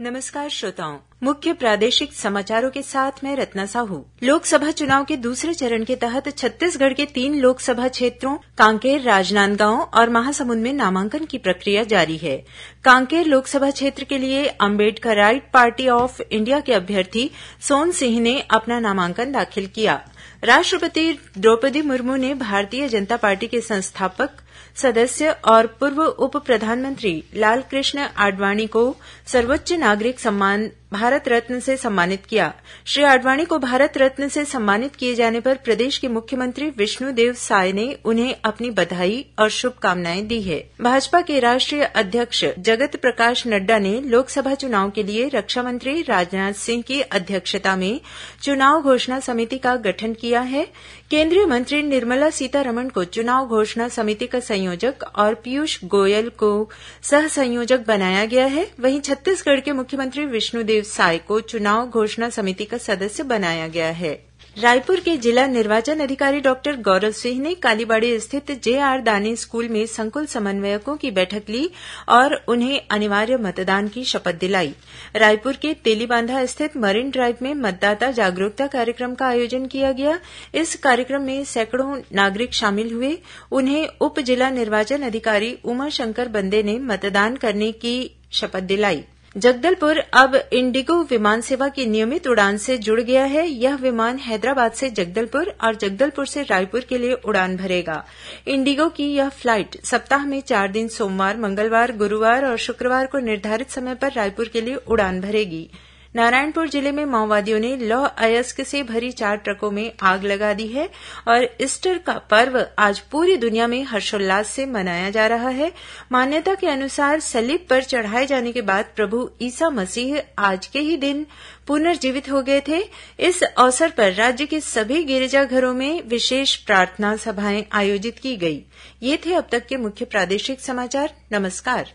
नमस्कार श्रोताओं मुख्य प्रादेशिक समाचारों के साथ मैं रत्ना साहू लोकसभा चुनाव के दूसरे चरण के तहत छत्तीसगढ़ के तीन लोकसभा क्षेत्रों कांकेर राजनांदगांव और महासमुंद में नामांकन की प्रक्रिया जारी है कांकेर लोकसभा क्षेत्र के लिए Ambedkar right party of India के अभ्यर्थी सोन सिंह ने अपना नामांकन दाखिल किया राष्ट्रपति द्रौपदी मुर्मू ने भारतीय जनता पार्टी के संस्थापक सदस्य और पूर्व उप प्रधानमंत्री लालकृष्ण आडवाणी को सर्वोच्च नागरिक सम्मान भारत रत्न से सम्मानित किया श्री आडवाणी को भारत रत्न से सम्मानित किए जाने पर प्रदेश के मुख्यमंत्री विष्णुदेव साय ने उन्हें अपनी बधाई और शुभकामनाएं दी है भाजपा के राष्ट्रीय अध्यक्ष जगत प्रकाश नड्डा ने लोकसभा चुनाव के लिए रक्षा मंत्री राजनाथ सिंह की अध्यक्षता में चुनाव घोषणा समिति का गठन किया है केंद्रीय मंत्री निर्मला सीतारमण को चुनाव घोषणा समिति का संयोजक और पीयूष गोयल को सह संयोजक बनाया गया है वहीं छत्तीसगढ़ के मुख्यमंत्री विष्णुदेव साय को चुनाव घोषणा समिति का सदस्य बनाया गया है रायपुर के जिला निर्वाचन अधिकारी डॉक्टर गौरव सिंह ने कालीबाड़ी स्थित जेआर दानी स्कूल में संकुल समन्वयकों की बैठक ली और उन्हें अनिवार्य मतदान की शपथ दिलाई रायपुर के तेलीबांधा स्थित मरीन ड्राइव में मतदाता जागरूकता कार्यक्रम का आयोजन किया गया इस कार्यक्रम में सैकड़ों नागरिक शामिल हुए उन्हें उप जिला निर्वाचन अधिकारी उमाशंकर बंदे ने मतदान करने की शपथ दिलायी जगदलपुर अब इंडिगो विमान सेवा की नियमित उड़ान से जुड़ गया है यह विमान हैदराबाद से जगदलपुर और जगदलपुर से रायपुर के लिए उड़ान भरेगा इंडिगो की यह फ्लाइट सप्ताह में चार दिन सोमवार मंगलवार गुरूवार और शुक्रवार को निर्धारित समय पर रायपुर के लिए उड़ान भरेगी नारायणपुर जिले में माओवादियों ने लौह अयस्क से भरी चार ट्रकों में आग लगा दी है और ईस्टर का पर्व आज पूरी दुनिया में हर्षोल्लास से मनाया जा रहा है मान्यता के अनुसार सलीब पर चढ़ाए जाने के बाद प्रभु ईसा मसीह आज के ही दिन पुनर्जीवित हो गए थे इस अवसर पर राज्य के सभी गिरिजाघरों में विशेष प्रार्थना सभाएं आयोजित की गई ये थे अब तक के मुख्य प्रादेशिक समाचार नमस्कार